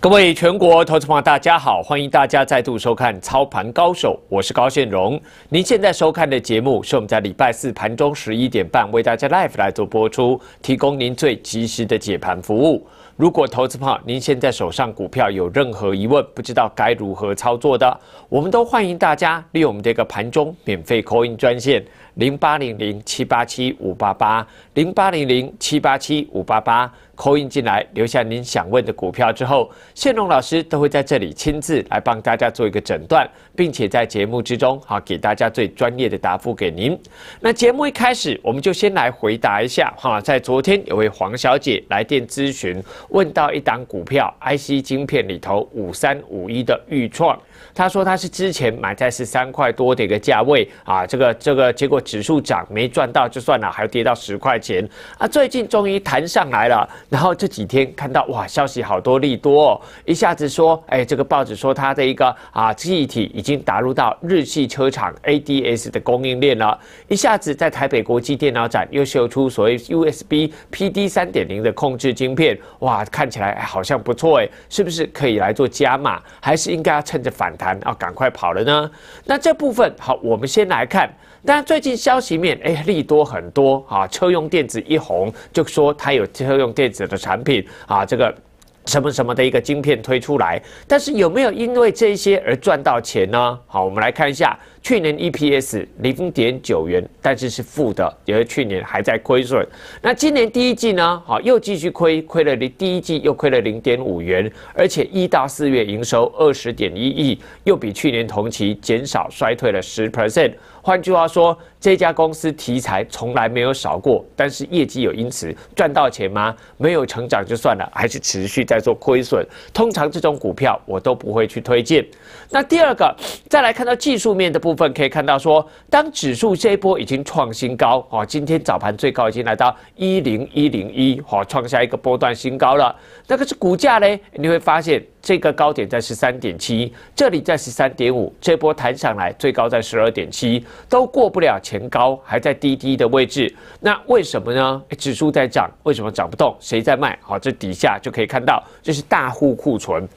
各位全国投资朋友，大家好！欢迎大家再度收看《操盘高手》，我是高现荣。您现在收看的节目是我们在礼拜四盘中十一点半为大家 live 来做播出，提供您最及时的解盘服务。如果投资朋友您现在手上股票有任何疑问，不知道该如何操作的，我们都欢迎大家利用我们这个盘中免费 c a i n 专线零八零零七八七五八八零八零零七八七五八八。扣印进来，留下您想问的股票之后，谢龙老师都会在这里亲自来帮大家做一个诊断，并且在节目之中哈给大家最专业的答复给您。那节目一开始，我们就先来回答一下哈，在昨天有位黄小姐来电咨询，问到一档股票 IC 晶片里头五三五一的预创，她说她是之前买在是三块多的一个价位啊，这个这个结果指数涨没赚到就算了，还跌到十块钱啊，最近终于弹上来了。然后这几天看到哇，消息好多利多，哦，一下子说，哎，这个报纸说它的一个啊，记忆体已经打入到日系车厂 A D S 的供应链了，一下子在台北国际电脑展又秀出所谓 U S B P D 三点零的控制晶片，哇，看起来好像不错哎，是不是可以来做加码？还是应该要趁着反弹啊赶快跑了呢？那这部分好，我们先来看。但最近消息面，哎，利多很多啊！车用电子一红，就说它有车用电子的产品啊，这个什么什么的一个晶片推出来。但是有没有因为这些而赚到钱呢？好，我们来看一下，去年 EPS 零点九元，但是是负的，也为去年还在亏损。那今年第一季呢？好，又继续亏，亏了零第一季又亏了零点五元，而且一到四月营收二十点一亿，又比去年同期减少衰退了十 percent。换句话说。这家公司题材从来没有少过，但是业绩有因此赚到钱吗？没有成长就算了，还是持续在做亏损。通常这种股票我都不会去推荐。那第二个，再来看到技术面的部分，可以看到说，当指数这一波已经创新高哦，今天早盘最高已经来到一零一零一哦，创下一个波段新高了。那个是股价嘞，你会发现这个高点在十三点七，这里在十三点五，这波弹上来最高在十二点七，都过不了。前高还在低低的位置，那为什么呢？指数在涨，为什么涨不动？谁在卖？好，这底下就可以看到，这是大户库存，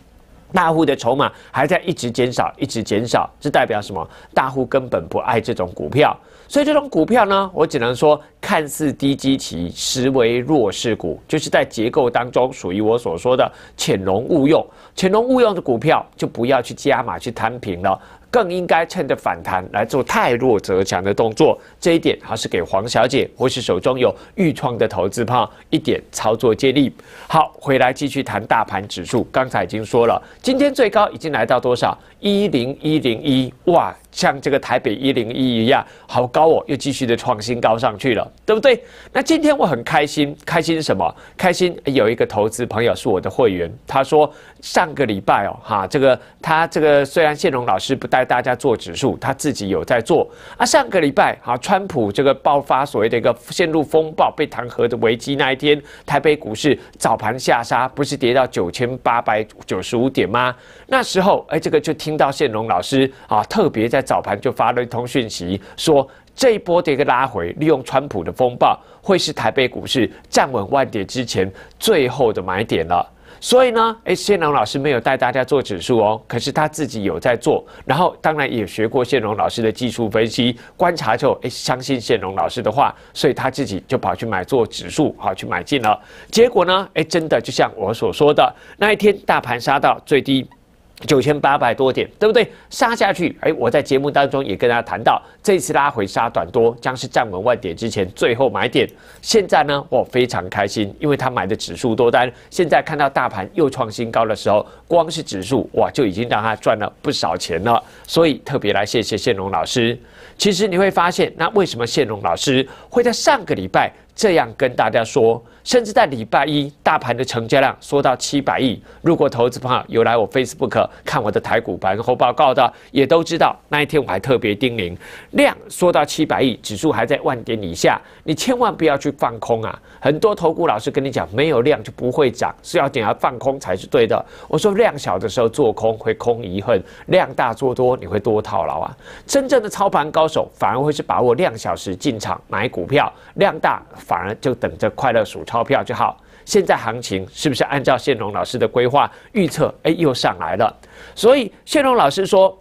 大户的筹码还在一直减少，一直减少，这代表什么？大户根本不爱这种股票，所以这种股票呢，我只能说看似低基期，实为弱势股，就是在结构当中属于我所说的潜龙勿用，潜龙勿用的股票就不要去加码去摊平了。更应该趁着反弹来做太弱则强的动作，这一点还是给黄小姐或是手中有预创的投资胖一点操作接力。好，回来继续谈大盘指数，刚才已经说了，今天最高已经来到多少？一零一零一哇，像这个台北一零一一样，好高哦，又继续的创新高上去了，对不对？那今天我很开心，开心什么？开心有一个投资朋友是我的会员，他说上个礼拜哦，哈，这个他这个虽然谢龙老师不带。带大家做指数，他自己有在做啊。上个礼拜，啊，川普这个爆发所谓的一个陷入风暴、被弹劾的危机那一天，台北股市早盘下杀，不是跌到九千八百九十五点吗？那时候，哎，这个就听到宪龙老师啊，特别在早盘就发了一通讯息说这一波的一个拉回，利用川普的风暴，会是台北股市站稳万点之前最后的买点了。所以呢，哎，谢龙老师没有带大家做指数哦，可是他自己有在做，然后当然也学过谢龙老师的技术分析，观察之后，哎，相信谢龙老师的话，所以他自己就跑去买做指数，好去买进了，结果呢，哎，真的就像我所说的，那一天大盘杀到最低。九千八百多点，对不对？杀下去，哎，我在节目当中也跟大家谈到，这次拉回杀短多将是站稳万点之前最后买点。现在呢，我非常开心，因为他买的指数多单，现在看到大盘又创新高的时候，光是指数哇就已经让他赚了不少钱了。所以特别来谢谢谢龙老师。其实你会发现，那为什么谢龙老师会在上个礼拜这样跟大家说？甚至在礼拜一大盘的成交量缩到七百亿。如果投资朋友有来我 Facebook 看我的台股盘后报告的，也都知道那一天我还特别叮咛，量缩到七百亿，指数还在万点以下，你千万不要去放空啊！很多投顾老师跟你讲，没有量就不会涨，是要等样放空才是对的？我说量小的时候做空会空遗恨，量大做多你会多套牢啊！真正的操盘。高手反而会是把握量小时进场买股票，量大反而就等着快乐数钞票就好。现在行情是不是按照谢龙老师的规划预测？哎，又上来了。所以谢龙老师说。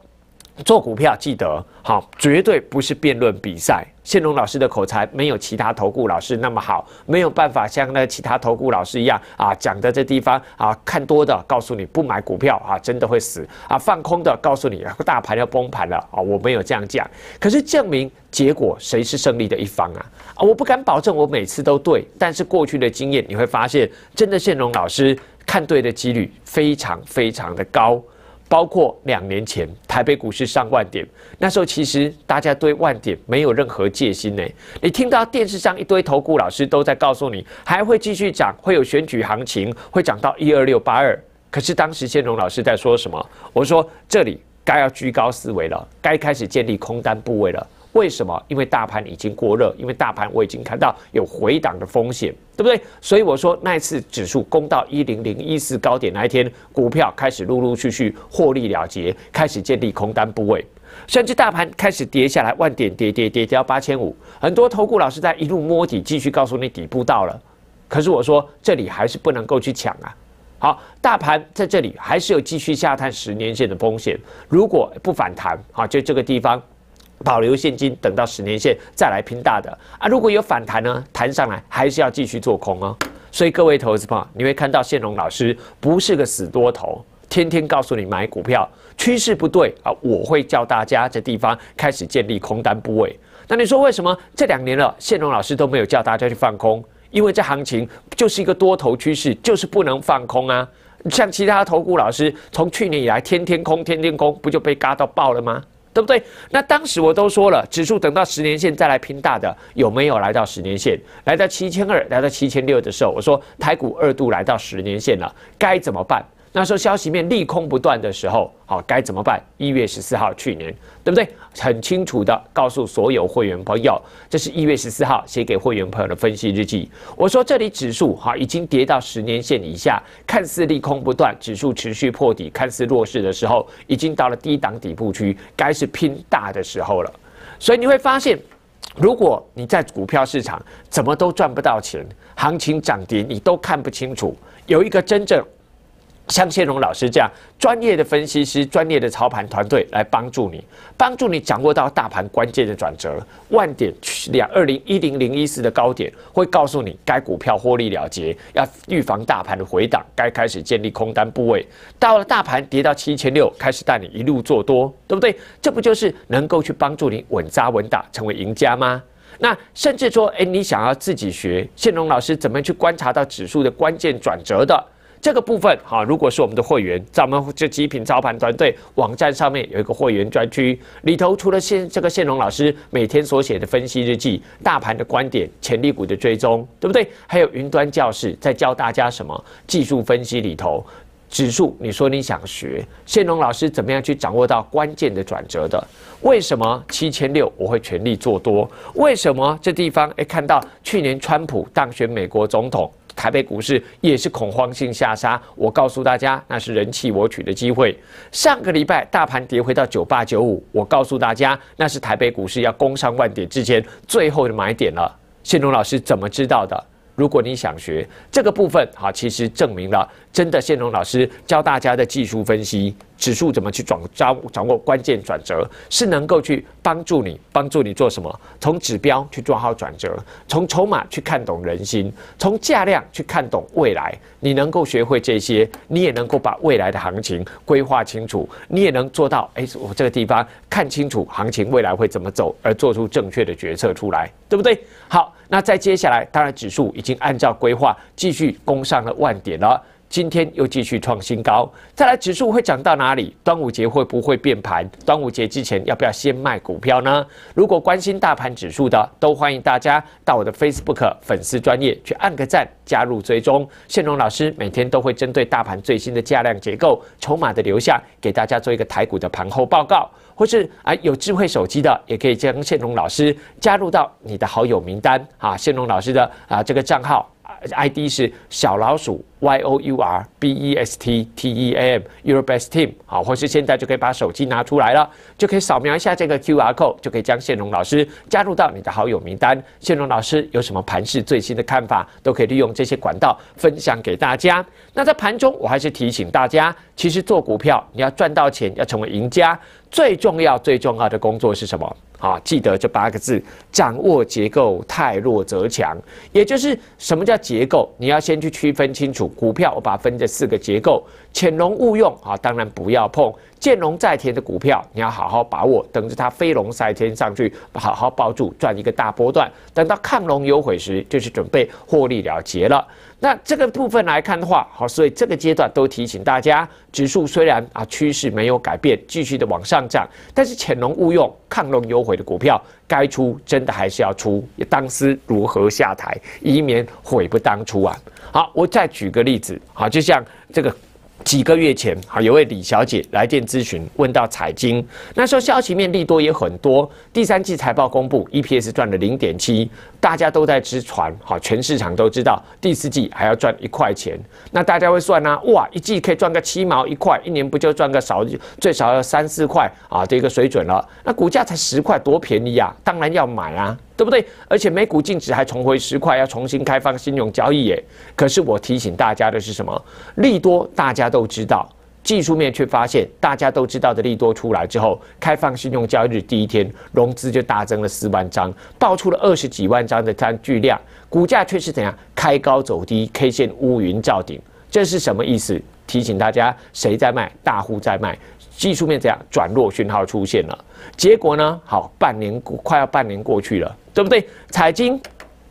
做股票记得好，绝对不是辩论比赛。宪荣老师的口才没有其他投顾老师那么好，没有办法像那其他投顾老师一样啊，讲的这地方啊，看多的告诉你不买股票啊，真的会死啊，放空的告诉你大盘要崩盘了啊，我没有这样讲。可是证明结果谁是胜利的一方啊？啊，我不敢保证我每次都对，但是过去的经验你会发现，真的宪荣老师看对的几率非常非常的高。包括两年前台北股市上万点，那时候其实大家对万点没有任何戒心呢。你听到电视上一堆投顾老师都在告诉你还会继续涨，会有选举行情，会涨到一二六八二。可是当时先荣老师在说什么？我说这里该要居高思维了，该开始建立空单部位了。为什么？因为大盘已经过热，因为大盘我已经看到有回档的风险，对不对？所以我说那一次指数攻到一零零一四高点那一天，股票开始陆陆续续获利了结，开始建立空单部位，甚至大盘开始跌下来，万点跌跌跌跌到八千五，很多投顾老师在一路摸底，继续告诉你底部到了，可是我说这里还是不能够去抢啊。好，大盘在这里还是有继续下探十年线的风险，如果不反弹啊，就这个地方。保留现金，等到十年线再来拼大的啊！如果有反弹呢，弹上来还是要继续做空哦。所以各位投资友，你会看到线荣老师不是个死多头，天天告诉你买股票，趋势不对啊，我会叫大家这地方开始建立空单部位。那你说为什么这两年了，线荣老师都没有叫大家去放空？因为这行情就是一个多头趋势，就是不能放空啊。像其他投股老师，从去年以来天天空天天空，不就被嘎到爆了吗？对不对？那当时我都说了，指数等到十年线再来拼大的，有没有来到十年线？来到七千二，来到七千六的时候，我说台股二度来到十年线了，该怎么办？那时候消息面利空不断的时候，好该怎么办？一月十四号，去年对不对？很清楚的告诉所有会员朋友，这是一月十四号写给会员朋友的分析日记。我说这里指数哈已经跌到十年线以下，看似利空不断，指数持续破底，看似弱势的时候，已经到了低档底部区，该是拼大的时候了。所以你会发现，如果你在股票市场怎么都赚不到钱，行情涨跌你都看不清楚，有一个真正。像谢荣老师这样专业的分析师、专业的操盘团队来帮助你，帮助你掌握到大盘关键的转折，万点两二零一零零一四的高点会告诉你该股票获利了结，要预防大盘的回档，该开始建立空单部位。到了大盘跌到七千六，开始带你一路做多，对不对？这不就是能够去帮助你稳扎稳打，成为赢家吗？那甚至说，哎，你想要自己学谢荣老师怎么去观察到指数的关键转折的？这个部分，哈，如果是我们的会员，在我们这极品操盘团队网站上面有一个会员专区，里头除了现这个线龙老师每天所写的分析日记、大盘的观点、潜力股的追踪，对不对？还有云端教室在教大家什么技术分析里头，指数，你说你想学线龙老师怎么样去掌握到关键的转折的？为什么七千六我会全力做多？为什么这地方哎看到去年川普当选美国总统？台北股市也是恐慌性下杀，我告诉大家，那是人气我取的机会。上个礼拜大盘跌回到九八九五，我告诉大家，那是台北股市要攻上万点之前最后的买点了。谢龙老师怎么知道的？如果你想学这个部分，好，其实证明了真的。谢龙老师教大家的技术分析。指数怎么去转掌掌握关键转折，是能够去帮助你帮助你做什么？从指标去抓好转折，从筹码去看懂人心，从价量去看懂未来。你能够学会这些，你也能够把未来的行情规划清楚，你也能做到。哎，我这个地方看清楚行情未来会怎么走，而做出正确的决策出来，对不对？好，那在接下来，当然指数已经按照规划继续攻上了万点了。今天又继续创新高，再来指数会涨到哪里？端午节会不会变盘？端午节之前要不要先卖股票呢？如果关心大盘指数的，都欢迎大家到我的 Facebook 粉丝专业去按个赞，加入追踪。谢荣老师每天都会针对大盘最新的价量结构、筹码的流向，给大家做一个台股的盘后报告。或是啊，有智慧手机的，也可以将谢荣老师加入到你的好友名单啊，谢荣老师的啊这个账号。ID 是小老鼠，Your Best Team，Your Best Team，好，或是现在就可以把手机拿出来了，就可以扫描一下这个 QR code，就可以将谢龙老师加入到你的好友名单。谢龙老师有什么盘市最新的看法，都可以利用这些管道分享给大家。那在盘中，我还是提醒大家，其实做股票，你要赚到钱，要成为赢家，最重要最重要的工作是什么？好，记得这八个字，掌握结构，太弱则强。也就是什么叫结构？你要先去区分清楚股票。我把分这四个结构，潜龙勿用，好，当然不要碰。见龙在田的股票，你要好好把握，等着它飞龙在天上去，好好抱住赚一个大波段。等到亢龙有悔时，就是准备获利了结了。那这个部分来看的话，好，所以这个阶段都提醒大家，指数虽然啊趋势没有改变，继续的往上涨，但是潜龙勿用，亢龙有悔的股票，该出真的还是要出，当思如何下台，以免悔不当初啊。好，我再举个例子，好，就像这个。几个月前，好有位李小姐来电咨询，问到财经。那时候消息面利多也很多，第三季财报公布，EPS 赚了零点七。大家都在吃船，哈，全市场都知道第四季还要赚一块钱，那大家会算呢？哇，一季可以赚个七毛一块，一年不就赚个少最少要三四块啊？这个水准了，那股价才十块，多便宜啊！当然要买啊，对不对？而且每股净值还重回十块，要重新开放信用交易耶。可是我提醒大家的是什么？利多大家都知道。技术面却发现，大家都知道的利多出来之后，开放信用交易日第一天，融资就大增了四万张，爆出了二十几万张的单巨量，股价却是怎样开高走低，K 线乌云罩顶，这是什么意思？提醒大家，谁在卖？大户在卖，技术面怎样转弱讯号出现了。结果呢？好，半年快要半年过去了，对不对？彩金。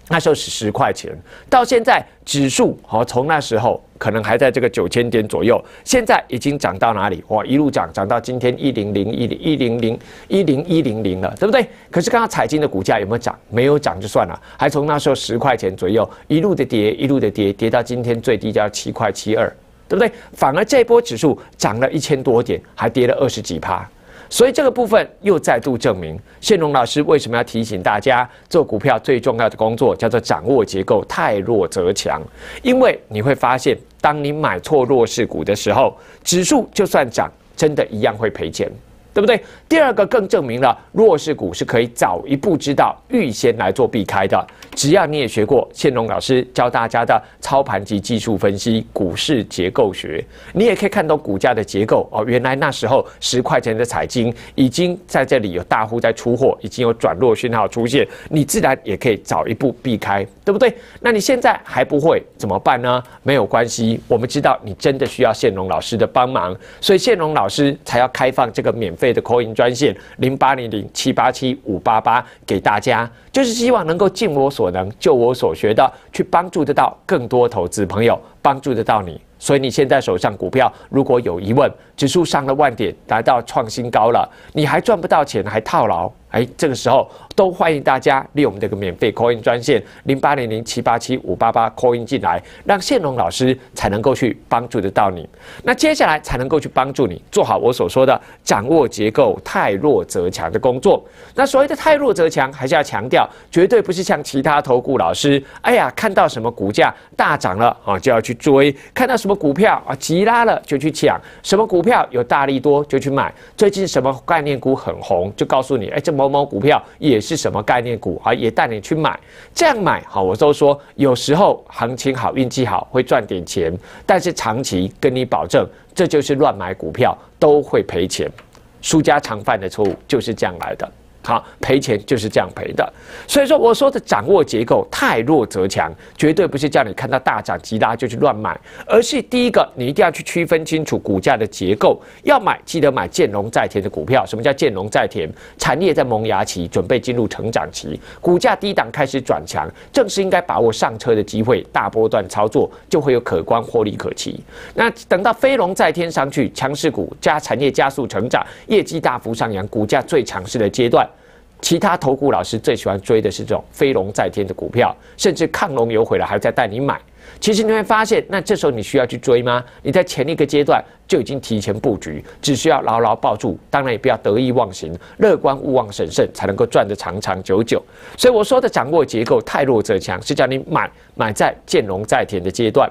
那时候是十块钱，到现在指数哦，从那时候可能还在这个九千点左右，现在已经涨到哪里？哇，一路涨，涨到今天一零零一零一零零一零一零零了，对不对？可是刚刚彩金的股价有没有涨？没有涨就算了，还从那时候十块钱左右一路的跌，一路的跌，跌到今天最低价七块七二，对不对？反而这波指数涨了一千多点，还跌了二十几趴。所以这个部分又再度证明，谢龙老师为什么要提醒大家做股票最重要的工作叫做掌握结构，太弱则强。因为你会发现，当你买错弱势股的时候，指数就算涨，真的一样会赔钱，对不对？第二个更证明了弱势股是可以早一步知道，预先来做避开的。只要你也学过宪龙老师教大家的操盘及技术分析股市结构学，你也可以看到股价的结构哦。原来那时候十块钱的彩金已经在这里有大户在出货，已经有转弱讯号出现，你自然也可以早一步避开，对不对？那你现在还不会怎么办呢？没有关系，我们知道你真的需要宪龙老师的帮忙，所以宪龙老师才要开放这个免费的 coin 专线零八零零七八七五八八给大家，就是希望能够尽我所。可能就我所学的去帮助得到更多投资朋友，帮助得到你。所以你现在手上股票如果有疑问，指数上了万点，达到创新高了，你还赚不到钱，还套牢，哎，这个时候。都欢迎大家利用我们这个免费 call-in 专线零八零零七八七五八八 call-in 进来，让线龙老师才能够去帮助得到你。那接下来才能够去帮助你做好我所说的掌握结构、太弱则强的工作。那所谓的太弱则强，还是要强调，绝对不是像其他投顾老师，哎呀，看到什么股价大涨了啊就要去追，看到什么股票啊急拉了就去抢，什么股票有大力多就去买，最近什么概念股很红，就告诉你，哎，这某某股票也。是。是什么概念股啊？也带你去买，这样买好，我都说有时候行情好、运气好会赚点钱，但是长期跟你保证，这就是乱买股票都会赔钱，输家常犯的错误就是这样来的。好，赔钱就是这样赔的。所以说，我说的掌握结构，太弱则强，绝对不是叫你看到大涨急拉就去乱买，而是第一个，你一定要去区分清楚股价的结构。要买，记得买见龙在田的股票。什么叫见龙在田？产业在萌芽期，准备进入成长期，股价低档开始转强，正是应该把握上车的机会。大波段操作就会有可观获利可期。那等到飞龙在天上去，强势股加产业加速成长，业绩大幅上扬，股价最强势的阶段。其他投股老师最喜欢追的是这种飞龙在天的股票，甚至亢龙有悔了，还在带你买。其实你会发现，那这时候你需要去追吗？你在前一个阶段就已经提前布局，只需要牢牢抱住，当然也不要得意忘形，乐观勿忘审慎，才能够赚得长长久久。所以我说的掌握结构，太弱者强，是叫你买买在见龙在田的阶段，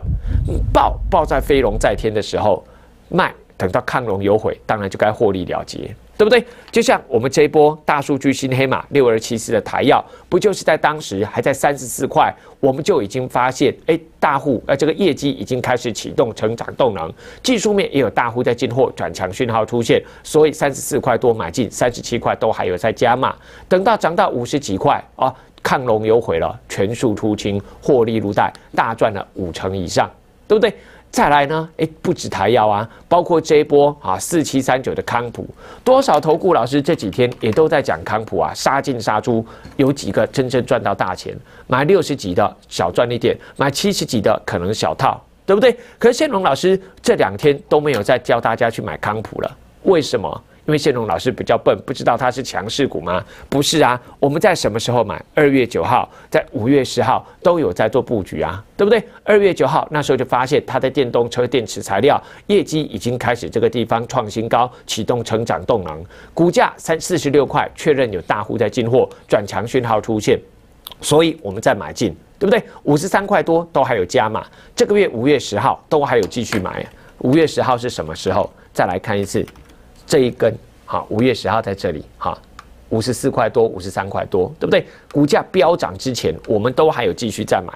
抱抱在飞龙在天的时候，卖等到亢龙有悔，当然就该获利了结。对不对？就像我们这一波大数据新黑马六二七四的台药，不就是在当时还在三十四块，我们就已经发现，哎，大户，呃这个业绩已经开始启动成长动能，技术面也有大户在进货，转强讯号出现，所以三十四块多买进，三十七块都还有在加码，等到涨到五十几块啊，抗龙有悔了，全数出清，获利如袋，大赚了五成以上，对不对？再来呢？哎，不止台药啊，包括这一波啊，四七三九的康普，多少投顾老师这几天也都在讲康普啊，杀进杀出，有几个真正赚到大钱？买六十几的，小赚一点；买七十几的，可能小套，对不对？可是宪隆老师这两天都没有再教大家去买康普了，为什么？因为谢龙老师比较笨，不知道它是强势股吗？不是啊，我们在什么时候买？二月九号，在五月十号都有在做布局啊，对不对？二月九号那时候就发现它的电动车电池材料业绩已经开始这个地方创新高，启动成长动能，股价三四十六块，确认有大户在进货，转强讯号出现，所以我们再买进，对不对？五十三块多都还有加码，这个月五月十号都还有继续买。五月十号是什么时候？再来看一次。这一根，哈，五月十号在这里，哈，五十四块多，五十三块多，对不对？股价飙涨之前，我们都还有继续在买，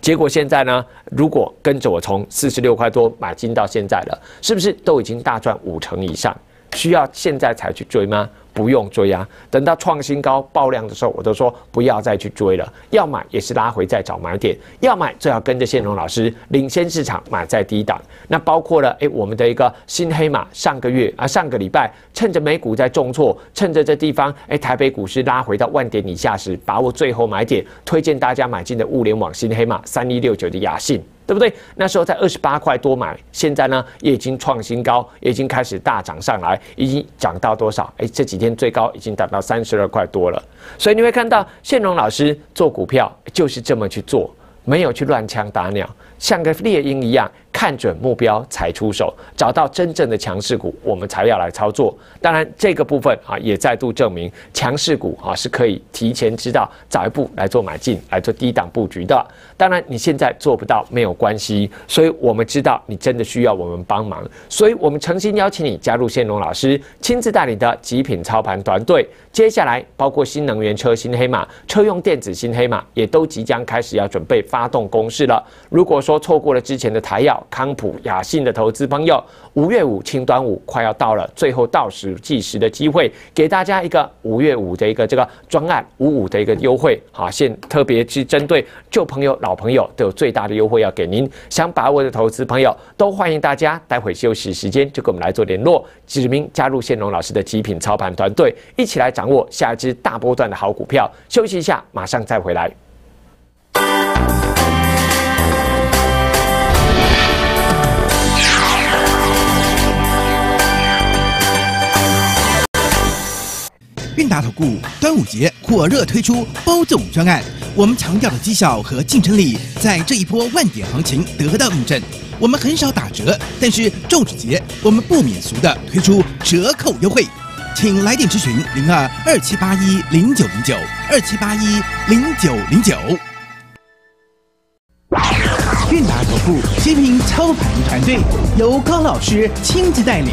结果现在呢，如果跟着我从四十六块多买进到现在了，是不是都已经大赚五成以上？需要现在才去追吗？不用追啊！等到创新高爆量的时候，我都说不要再去追了。要买也是拉回再找买点，要买最好跟着宪荣老师领先市场买在低档。那包括了哎，我们的一个新黑马，上个月啊上个礼拜趁着美股在重挫，趁着这地方哎台北股市拉回到万点以下时，把握最后买点，推荐大家买进的物联网新黑马三一六九的雅信。对不对？那时候在二十八块多买，现在呢，也已经创新高，已经开始大涨上来，已经涨到多少？哎，这几天最高已经涨到三十二块多了。所以你会看到宪荣老师做股票就是这么去做，没有去乱枪打鸟，像个猎鹰一样。看准目标才出手，找到真正的强势股，我们才要来操作。当然，这个部分啊，也再度证明强势股啊是可以提前知道，早一步来做买进，来做低档布局的。当然，你现在做不到没有关系，所以我们知道你真的需要我们帮忙，所以我们诚心邀请你加入线龙老师亲自带领的极品操盘团队。接下来，包括新能源车新黑马、车用电子新黑马，也都即将开始要准备发动攻势了。如果说错过了之前的台药，康普雅信的投资朋友，五月五清端午快要到了，最后到时计时的机会，给大家一个五月五的一个这个专案五五的一个优惠，好，现特别是针对旧朋友老朋友都有最大的优惠要给您，想把握的投资朋友都欢迎大家待会休息时间就跟我们来做联络，指名加入线龙老师的极品操盘团队，一起来掌握下一支大波段的好股票。休息一下，马上再回来。韵达投顾端午节火热推出包粽专案，我们强调的绩效和竞争力，在这一波万点行情得到印证。我们很少打折，但是粽子节我们不免俗的推出折扣优惠，请来电咨询零二二七八一零九零九二七八一零九零九。韵达投顾七名操盘团队由高老师亲自带领。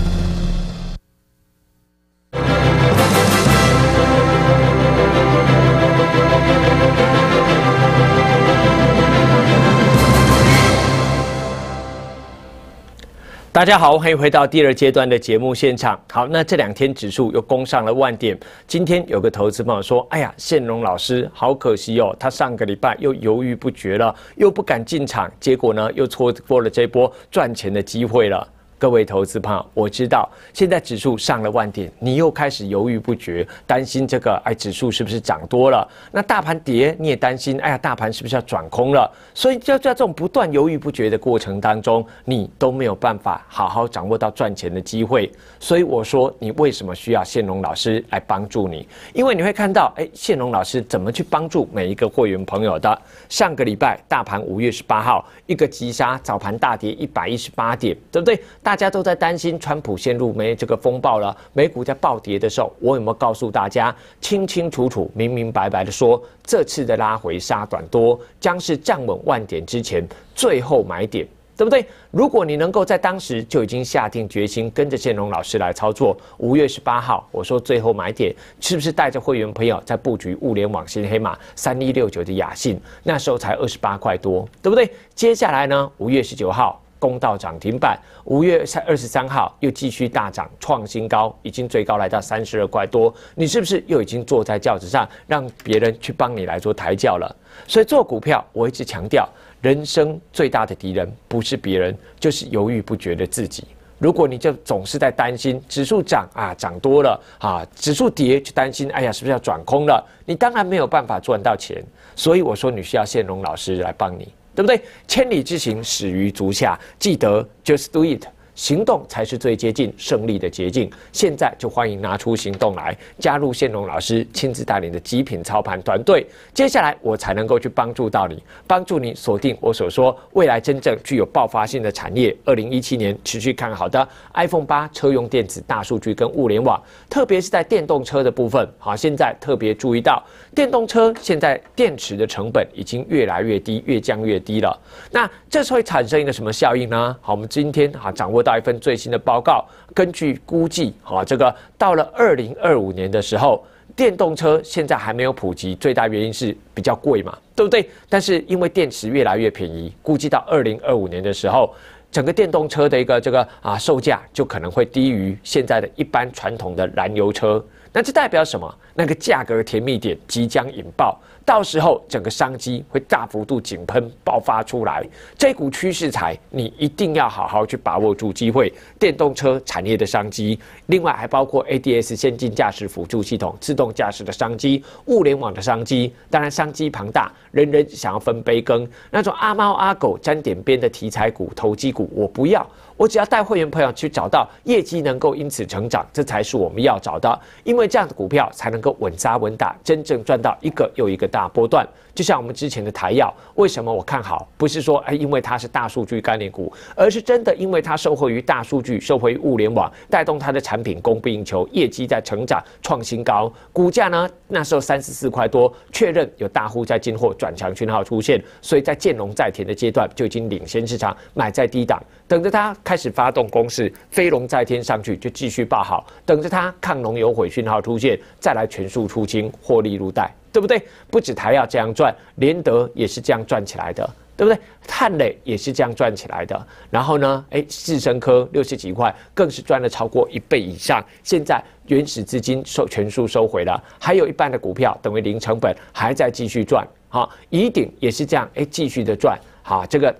大家好，欢迎回到第二阶段的节目现场。好，那这两天指数又攻上了万点。今天有个投资朋友说：“哎呀，宪荣老师，好可惜哦，他上个礼拜又犹豫不决了，又不敢进场，结果呢，又错过了这波赚钱的机会了。”各位投资朋友，我知道现在指数上了万点，你又开始犹豫不决，担心这个哎，指数是不是涨多了？那大盘跌，你也担心，哎呀，大盘是不是要转空了？所以就在这种不断犹豫不决的过程当中，你都没有办法好好掌握到赚钱的机会。所以我说，你为什么需要谢龙老师来帮助你？因为你会看到，哎，谢龙老师怎么去帮助每一个会员朋友的。上个礼拜，大盘五月十八号一个急杀，早盘大跌一百一十八点，对不对？大大家都在担心川普陷入没这个风暴了，美股在暴跌的时候，我有没有告诉大家清清楚楚、明明白白的说，这次的拉回杀短多将是站稳万点之前最后买点，对不对？如果你能够在当时就已经下定决心跟着建龙老师来操作，五月十八号我说最后买点，是不是带着会员朋友在布局物联网新黑马三一六九的雅信？那时候才二十八块多，对不对？接下来呢，五月十九号。攻到涨停板，五月三二十三号又继续大涨创新高，已经最高来到三十二块多。你是不是又已经坐在轿子上，让别人去帮你来做抬轿了？所以做股票，我一直强调，人生最大的敌人不是别人，就是犹豫不决的自己。如果你就总是在担心指数涨啊涨多了啊，指数跌就担心，哎呀，是不是要转空了？你当然没有办法赚到钱。所以我说，你需要谢龙老师来帮你。对不对？千里之行，始于足下。记得，just do it。行动才是最接近胜利的捷径。现在就欢迎拿出行动来，加入谢龙老师亲自带领的极品操盘团队。接下来我才能够去帮助到你，帮助你锁定我所说未来真正具有爆发性的产业。二零一七年持续看好的 iPhone 八、车用电子、大数据跟物联网，特别是在电动车的部分。好，现在特别注意到电动车现在电池的成本已经越来越低，越降越低了。那这是会产生一个什么效应呢？好，我们今天啊掌握。到一份最新的报告，根据估计，啊，这个到了二零二五年的时候，电动车现在还没有普及，最大原因是比较贵嘛，对不对？但是因为电池越来越便宜，估计到二零二五年的时候，整个电动车的一个这个啊售价就可能会低于现在的一般传统的燃油车，那这代表什么？那个价格甜蜜点即将引爆。到时候整个商机会大幅度井喷爆发出来，这股趋势才你一定要好好去把握住机会。电动车产业的商机，另外还包括 ADS 先进驾驶辅助系统、自动驾驶的商机、物联网的商机。当然商机庞大，人人想要分杯羹。那种阿猫阿狗沾点边的题材股、投机股，我不要。我只要带会员朋友去找到业绩能够因此成长，这才是我们要找的。因为这样的股票才能够稳扎稳打，真正赚到一个又一个。大波段就像我们之前的台药，为什么我看好？不是说哎，因为它是大数据概念股，而是真的因为它受惠于大数据，受惠于物联网，带动它的产品供不应求，业绩在成长，创新高，股价呢那时候三十四块多，确认有大户在进货，转强讯号出现，所以在见龙在田的阶段就已经领先市场，买在低档，等着它开始发动攻势，飞龙在天上去就继续爆好，等着它亢龙有悔讯号出现，再来全速出清，获利入袋。对不对？不止台药这样赚，联德也是这样赚起来的，对不对？碳累也是这样赚起来的。然后呢？哎，智深科六十几块，更是赚了超过一倍以上。现在原始资金收全数收回了，还有一半的股票等于零成本，还在继续赚。哈，怡鼎也是这样，哎，继续的赚。哈，这个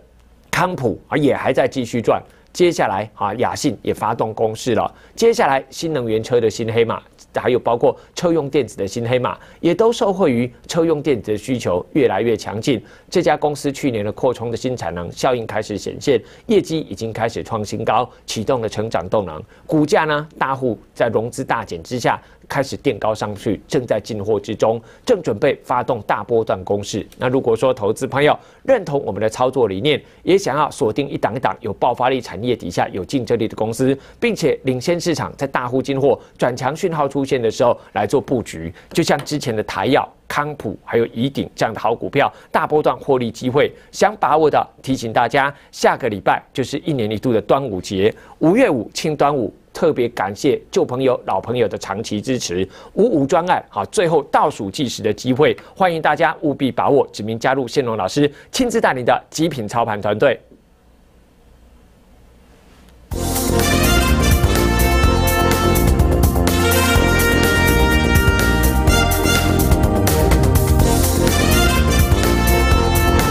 康普啊也还在继续赚。接下来，啊，雅信也发动攻势了。接下来，新能源车的新黑马，还有包括车用电子的新黑马，也都受惠于车用电子的需求越来越强劲。这家公司去年的扩充的新产能效应开始显现，业绩已经开始创新高，启动了成长动能。股价呢，大户在融资大减之下。开始垫高上去，正在进货之中，正准备发动大波段攻势。那如果说投资朋友认同我们的操作理念，也想要锁定一档一档有爆发力产业底下有竞争力的公司，并且领先市场在大户进货转强讯号出现的时候来做布局，就像之前的台药、康普还有怡鼎这样的好股票，大波段获利机会想把握的，提醒大家，下个礼拜就是一年一度的端午节，五月五，清端午。特别感谢旧朋友、老朋友的长期支持，五五专案好，最后倒数计时的机会，欢迎大家务必把握，指名加入线荣老师亲自带领的极品操盘团队。